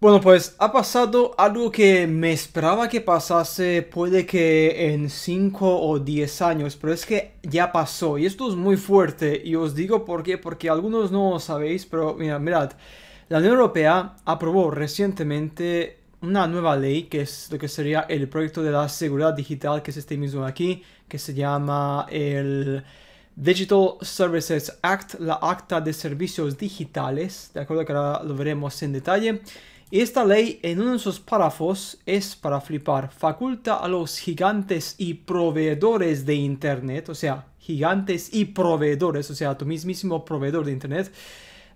Bueno, pues ha pasado algo que me esperaba que pasase, puede que en 5 o 10 años, pero es que ya pasó y esto es muy fuerte y os digo por qué, porque algunos no lo sabéis, pero mira, mirad, la Unión Europea aprobó recientemente una nueva ley que es lo que sería el proyecto de la seguridad digital, que es este mismo aquí, que se llama el... Digital Services Act, la Acta de Servicios Digitales, de acuerdo que ahora lo veremos en detalle. Y esta ley en uno de sus párrafos es para flipar, faculta a los gigantes y proveedores de Internet, o sea, gigantes y proveedores, o sea, tu mismísimo proveedor de Internet,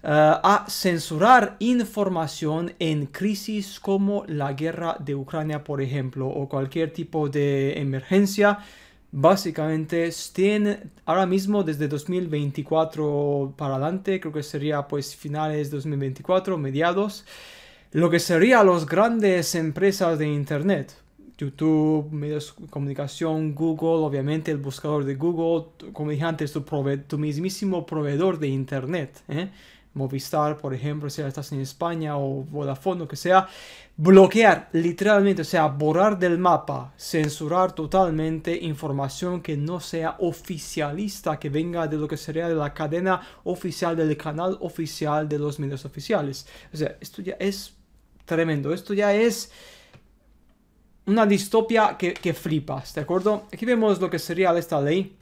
eh, a censurar información en crisis como la guerra de Ucrania, por ejemplo, o cualquier tipo de emergencia. Básicamente, tiene ahora mismo desde 2024 para adelante, creo que sería pues finales de 2024, mediados lo que serían las grandes empresas de Internet. YouTube, medios de comunicación, Google, obviamente el buscador de Google, como dije antes, tu, mismísimo proveedor de Internet. ¿eh? Movistar, por ejemplo, si estás en España o Vodafone, lo que sea, bloquear literalmente, o sea, borrar del mapa, censurar totalmente información que no sea oficialista, que venga de lo que sería de la cadena oficial, del canal oficial de los medios oficiales. O sea, esto ya es tremendo. Esto ya es una distopia que, que flipas, ¿de acuerdo? Aquí vemos lo que sería esta ley.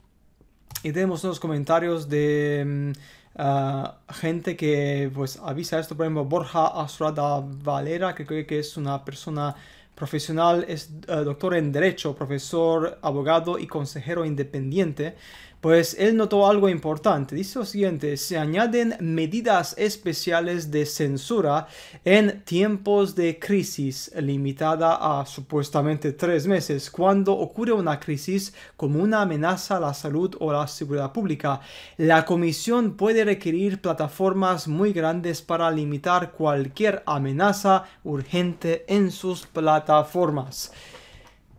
Y tenemos unos comentarios de mm, ah, gente que pues avisa esto. Por ejemplo, Borja Astrada Valera, que creo que es una persona profesional, es eh, doctor en Derecho, profesor, abogado y consejero independiente pues él notó algo importante. Dice lo siguiente, se añaden medidas especiales de censura en tiempos de crisis limitada a supuestamente tres meses, cuando ocurre una crisis como una amenaza a la salud o la seguridad pública. La comisión puede requerir plataformas muy grandes para limitar cualquier amenaza urgente en sus plataformas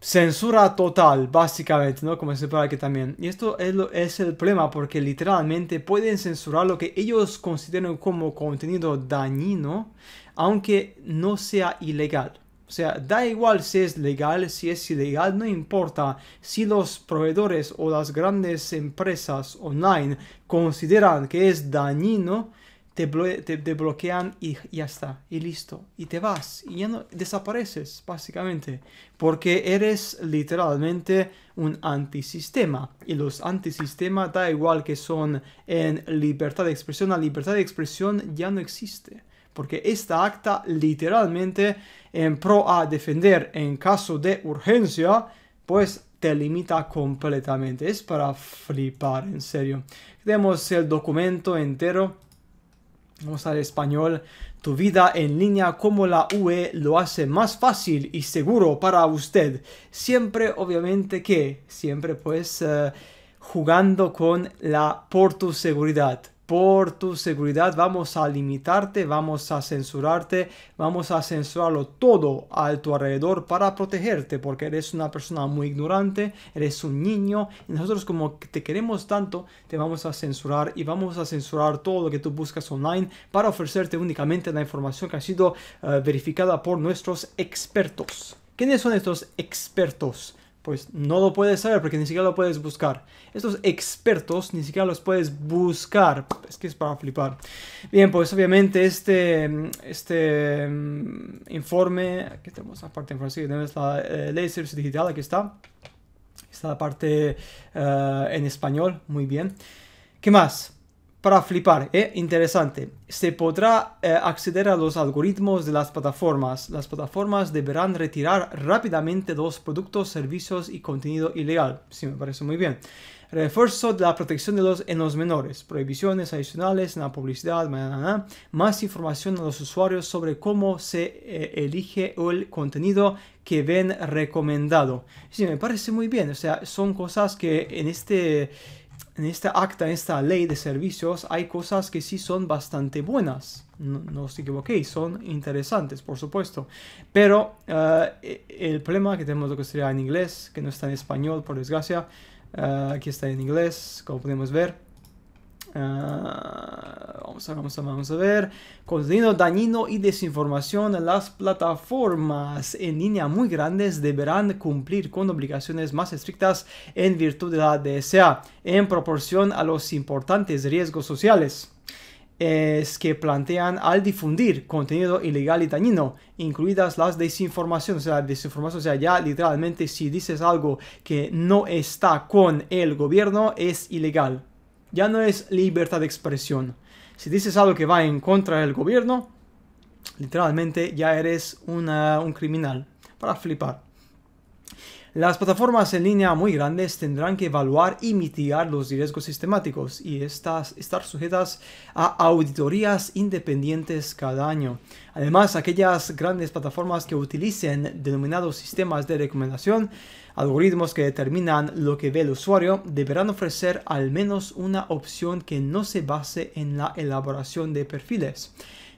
censura total, básicamente, ¿no? Como se puede aquí también. Y esto es, es, el problema, porque literalmente pueden censurar lo que ellos consideran como contenido dañino, aunque no sea ilegal. O sea, da igual si es legal, si es ilegal, no importa si los proveedores o las grandes empresas online consideran que es dañino, te, bloquean y, ya está, y listo, y te vas, y ya no, desapareces, básicamente, porque eres literalmente un antisistema, y los antisistemas da igual que son en libertad de expresión, la libertad de expresión ya no existe porque esta acta literalmente en pro a defender en caso de urgencia, pues te limita completamente. Es para flipar, en serio. Tenemos el documento entero Vamos al español. Tu vida en línea como la UE lo hace más fácil y seguro para usted. Siempre, obviamente que, siempre pues eh, jugando con la por tu seguridad por tu seguridad, vamos a limitarte, vamos a censurarte, vamos a censurarlo todo a tu alrededor para protegerte, porque eres una persona muy ignorante, eres un niño, y nosotros como te queremos tanto, te vamos a censurar y vamos a censurar todo lo que tú buscas online para ofrecerte únicamente la información que ha sido eh, verificada por nuestros expertos. ¿Quiénes son estos expertos? Pues no lo puedes saber porque ni siquiera lo puedes buscar. Estos expertos ni siquiera los puedes buscar. Es que es para flipar. Bien, pues obviamente este, este mm, informe... Aquí tenemos la parte francés Tenemos la eh, digital. Aquí está. Está la parte eh, en español. Muy bien. ¿Qué más? para flipar, ¿eh? interesante. Se podrá eh, acceder a los algoritmos de las plataformas. Las plataformas deberán retirar rápidamente los productos, servicios y contenido ilegal. Sí, me parece muy bien. Refuerzo de la protección de los en los menores. Prohibiciones adicionales en la publicidad. Más información a los usuarios sobre cómo se eh, elige el contenido que ven recomendado. Sí, me parece muy bien. O sea, son cosas que en este en esta acta, en esta ley de servicios, hay cosas que sí son bastante buenas. No, os equivoquéis, son interesantes, por supuesto. Pero eh, el problema que tenemos lo que sería en inglés, que no está en español, por desgracia, eh, aquí está en inglés, como podemos ver. Ah, vamos a ver, vamos a Contenido dañino y desinformación. Las plataformas en línea muy grandes deberán cumplir con obligaciones más estrictas en virtud de la DSA, en proporción a los importantes riesgos sociales que plantean al difundir contenido ilegal y dañino, incluidas las desinformaciones, o sea, desinformación, o sea, ya literalmente si dices algo que no está con el gobierno es ilegal ya no es libertad de expresión. Si dices algo que va en contra del gobierno, literalmente ya eres un criminal. Para flipar. Las plataformas en línea muy grandes tendrán que evaluar y mitigar los riesgos sistemáticos y estas, estar sujetas a auditorías independientes cada año. Además, aquellas grandes plataformas que utilicen denominados sistemas de recomendación Algoritmos que determinan lo que ve el usuario deberán ofrecer al menos una opción que no se base en la elaboración de perfiles.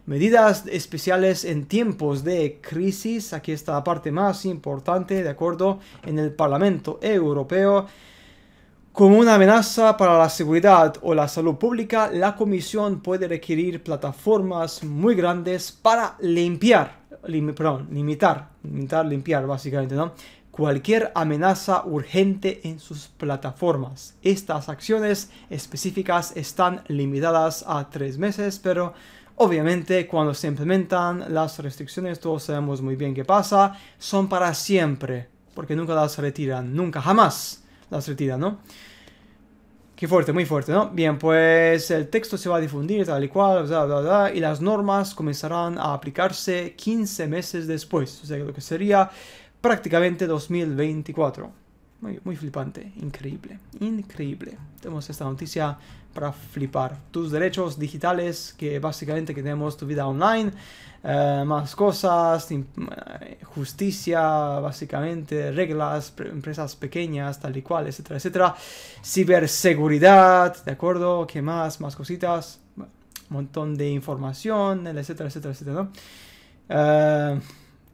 Medidas especiales en tiempos de crisis, aquí está la parte más importante, de acuerdo, en el Parlamento Europeo. Como una amenaza para la seguridad o la salud pública, la Comisión puede requerir plataformas muy grandes para limpiar, perdón, limitar, limitar, limpiar básicamente, ¿no? cualquier amenaza urgente en sus plataformas. Estas acciones específicas están limitadas a tres meses, pero Obviamente, cuando se implementan las restricciones, todos sabemos muy bien qué pasa, son para siempre, porque nunca las retiran, nunca, jamás las retiran, ¿no? Qué fuerte, muy fuerte, ¿no? Bien, pues el texto se va a difundir tal y cual, y las normas comenzarán a aplicarse 15 meses después, o sea, lo que sería prácticamente 2024. Muy, flipante, increíble, increíble. Tenemos esta noticia para flipar. Tus derechos digitales, que básicamente que tenemos tu vida online, eh, más cosas, eh, justicia, básicamente, reglas, empresas pequeñas, tal y cual, etcétera, etcétera. Ciberseguridad, ¿de acuerdo? ¿Qué más? Más cositas. Un montón de información, etcétera, etcétera, etcétera, eh,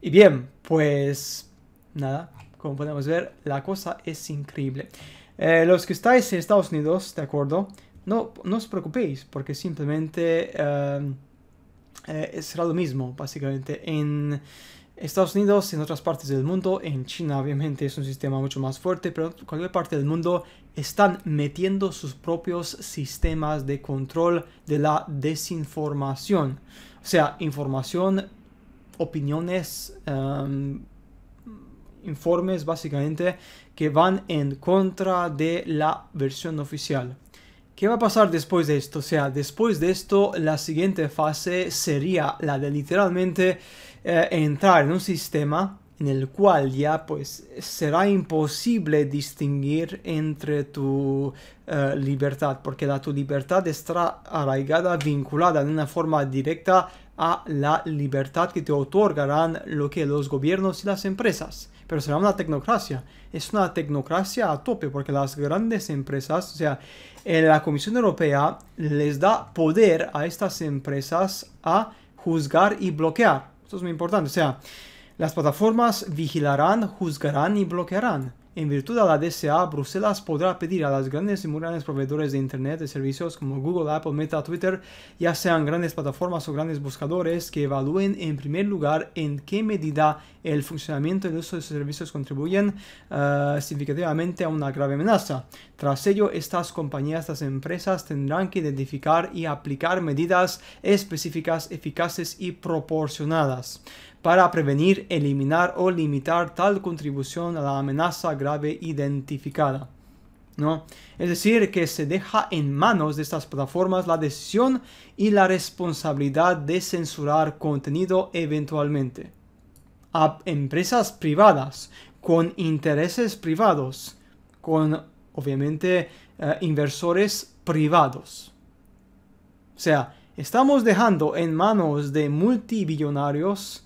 y bien, pues nada, como podemos ver, la cosa es increíble. Eh, los que estáis en Estados Unidos, ¿de acuerdo? No, no os preocupéis, porque simplemente em, eh, será lo mismo, básicamente. En Estados Unidos, en otras partes del mundo, en China obviamente es un sistema mucho más fuerte, pero en cualquier parte del mundo están metiendo sus propios sistemas de control de la desinformación. O sea, información, opiniones, em, informes básicamente que van en contra de la versión oficial. ¿Qué va a pasar después de esto? O sea, después de esto, la siguiente fase sería la de literalmente eh, entrar en un sistema en el cual ya pues será imposible distinguir entre tu eh, libertad, porque la, tu libertad estará arraigada, vinculada de una forma directa a la libertad que te otorgarán lo que los gobiernos y las empresas pero será una tecnocracia. Es una tecnocracia a tope porque las grandes empresas, o sea, eh, la Comisión Europea les da poder a estas empresas a juzgar y bloquear. Esto es muy importante. O sea, las plataformas vigilarán, juzgarán y bloquearán. En virtud de la DSA, Bruselas podrá pedir a las grandes y muy grandes proveedores de Internet de servicios como Google, Apple, Meta, Twitter, ya sean grandes plataformas o grandes buscadores, que evalúen en primer lugar en qué medida el funcionamiento y el uso de sus servicios contribuyen eh, significativamente a una grave amenaza. Tras ello, estas compañías, estas empresas tendrán que identificar y aplicar medidas específicas, eficaces y proporcionadas para prevenir, eliminar o limitar tal contribución a la amenaza grave identificada. ¿No? Es decir, que se deja en manos de estas plataformas la decisión y la responsabilidad de censurar contenido eventualmente. A empresas privadas con intereses privados, con obviamente eh, inversores privados. O sea, estamos dejando en manos de multibillonarios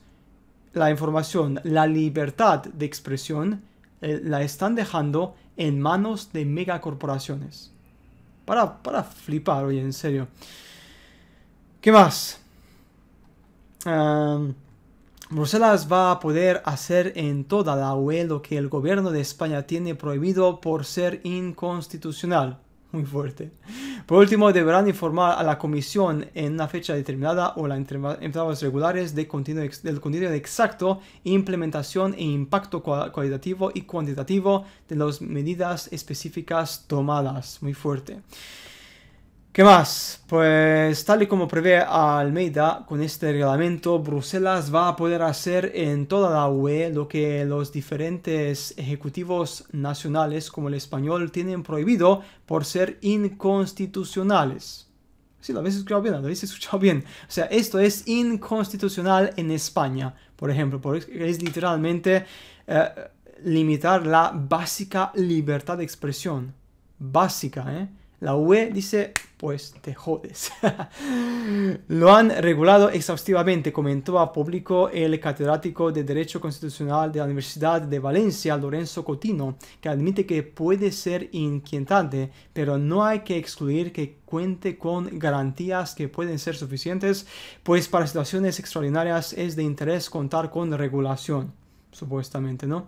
la información, la libertad de expresión, eh, la están dejando en manos de megacorporaciones. Para, para flipar, oye, en serio. ¿Qué más? Bruselas va a poder hacer en toda la UE lo que el gobierno de España tiene prohibido por ser inconstitucional. Muy fuerte. Por último, deberán informar a la comisión en una fecha determinada o las entradas regulares del contenido exacto, implementación e impacto cualitativo y cuantitativo de las medidas específicas tomadas. Muy fuerte. ¿Qué más? Pues tal y como prevé Almeida, con este reglamento Bruselas va a poder hacer en toda la UE lo que los diferentes ejecutivos nacionales como el español tienen prohibido por ser inconstitucionales. Sí, lo habéis escuchado bien, lo habéis escuchado bien. O sea, esto es inconstitucional en España, por ejemplo, porque es literalmente eh, limitar la básica libertad de expresión. Básica, ¿eh? La UE dice pues te jodes. Lo han regulado exhaustivamente, comentó a público el catedrático de Derecho Constitucional de la Universidad de Valencia, Lorenzo Cotino, que admite que puede ser inquietante, pero no hay que excluir que cuente con garantías que pueden ser suficientes, pues para situaciones extraordinarias es de interés contar con regulación, supuestamente, ¿no?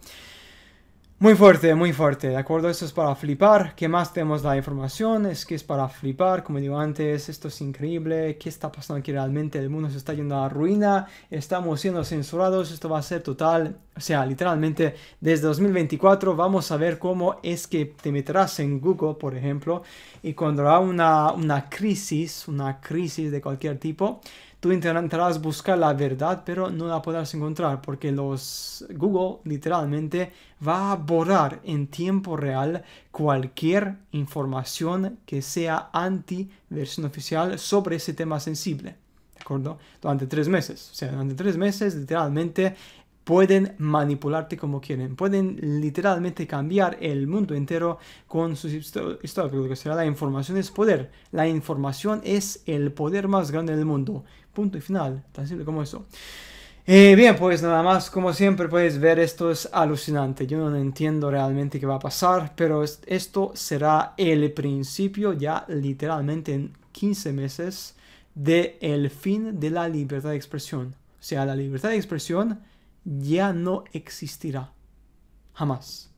Muy fuerte, muy fuerte, ¿de acuerdo? Esto es para flipar. ¿Qué más tenemos la información? Es que es para flipar, como digo antes, esto es increíble. ¿Qué está pasando aquí realmente? El mundo se está yendo a la ruina, estamos siendo censurados, esto va a ser total. O sea, literalmente desde 2024 vamos a ver cómo es que te meterás en Google, por ejemplo, y cuando haya una, una crisis, una crisis de cualquier tipo, tú intentarás buscar la verdad, pero no la podrás encontrar porque los Google literalmente va a borrar en tiempo real cualquier información que sea anti versión oficial sobre ese tema sensible. ¿De acuerdo? Durante tres meses. O sea, durante tres meses literalmente pueden manipularte como quieren, pueden literalmente cambiar el mundo entero con sus historia. lo que será la información es poder, la información es el poder más grande del mundo, punto y final, tan simple como eso. Eh, bien, pues nada más, como siempre puedes ver, esto es alucinante. Yo no entiendo realmente qué va a pasar, pero esto será el principio ya literalmente en 15 meses del el fin de la libertad de expresión. O sea, la libertad de expresión ya no existirá. Jamás.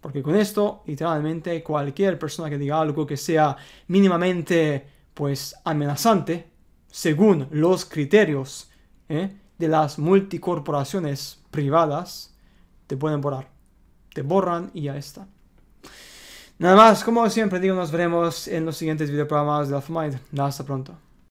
Porque con esto, literalmente, cualquier persona que diga algo que sea mínimamente, pues, amenazante, según los criterios ¿eh? de las multicorporaciones privadas, te pueden borrar. Te borran y ya está. Nada más, como siempre digo, nos veremos en los siguientes videoprogramas de Alpha Mind. Hasta pronto.